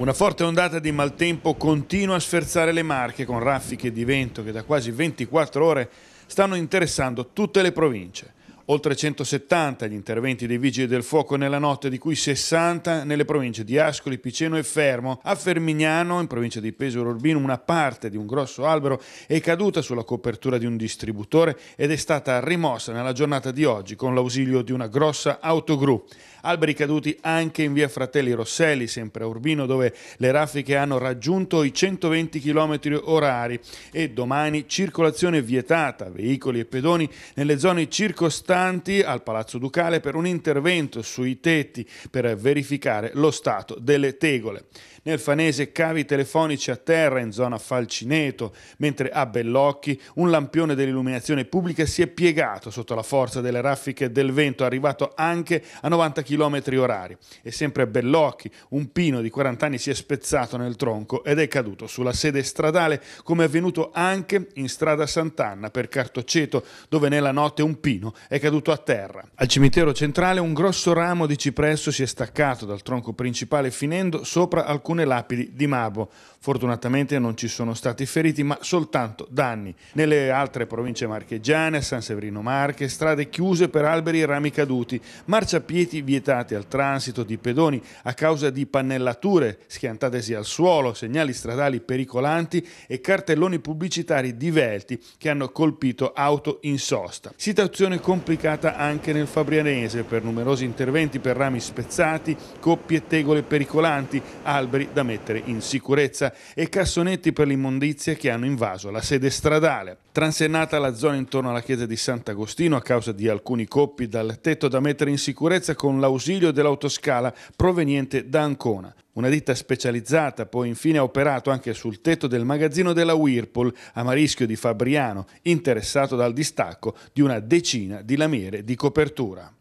Una forte ondata di maltempo continua a sferzare le Marche con raffiche di vento che da quasi 24 ore stanno interessando tutte le province. Oltre 170 gli interventi dei vigili del fuoco nella notte, di cui 60 nelle province di Ascoli, Piceno e Fermo. A Fermignano, in provincia di Pesaro Urbino, una parte di un grosso albero è caduta sulla copertura di un distributore ed è stata rimossa nella giornata di oggi con l'ausilio di una grossa autogru. Alberi caduti anche in via Fratelli Rosselli, sempre a Urbino, dove le raffiche hanno raggiunto i 120 km orari e domani circolazione vietata, veicoli e pedoni nelle zone circostanti al Palazzo Ducale per un intervento sui tetti per verificare lo stato delle tegole. Nel Fanese cavi telefonici a terra in zona Falcineto, mentre a Bellocchi un lampione dell'illuminazione pubblica si è piegato sotto la forza delle raffiche del vento, arrivato anche a 90 km km orari È sempre a Bellocchi un pino di 40 anni si è spezzato nel tronco ed è caduto sulla sede stradale come è avvenuto anche in strada Sant'Anna per Cartoceto dove nella notte un pino è caduto a terra. Al cimitero centrale un grosso ramo di cipresso si è staccato dal tronco principale finendo sopra alcune lapidi di Mabo. Fortunatamente non ci sono stati feriti ma soltanto danni. Nelle altre province marcheggiane, San Severino Marche, strade chiuse per alberi e rami caduti, marciapiedi vietate limitate al transito di pedoni a causa di pannellature schiantatesi al suolo, segnali stradali pericolanti e cartelloni pubblicitari divelti che hanno colpito auto in sosta. Situazione complicata anche nel Fabrianese per numerosi interventi per rami spezzati, coppie tegole pericolanti, alberi da mettere in sicurezza e cassonetti per l'immondizia che hanno invaso la sede stradale. Transennata la zona intorno alla chiesa di Sant'Agostino a causa di alcuni coppi dal tetto da mettere in sicurezza con l'autorità all'ausilio dell'autoscala proveniente da Ancona. Una ditta specializzata poi infine ha operato anche sul tetto del magazzino della Whirlpool a Marischio di Fabriano, interessato dal distacco di una decina di lamiere di copertura.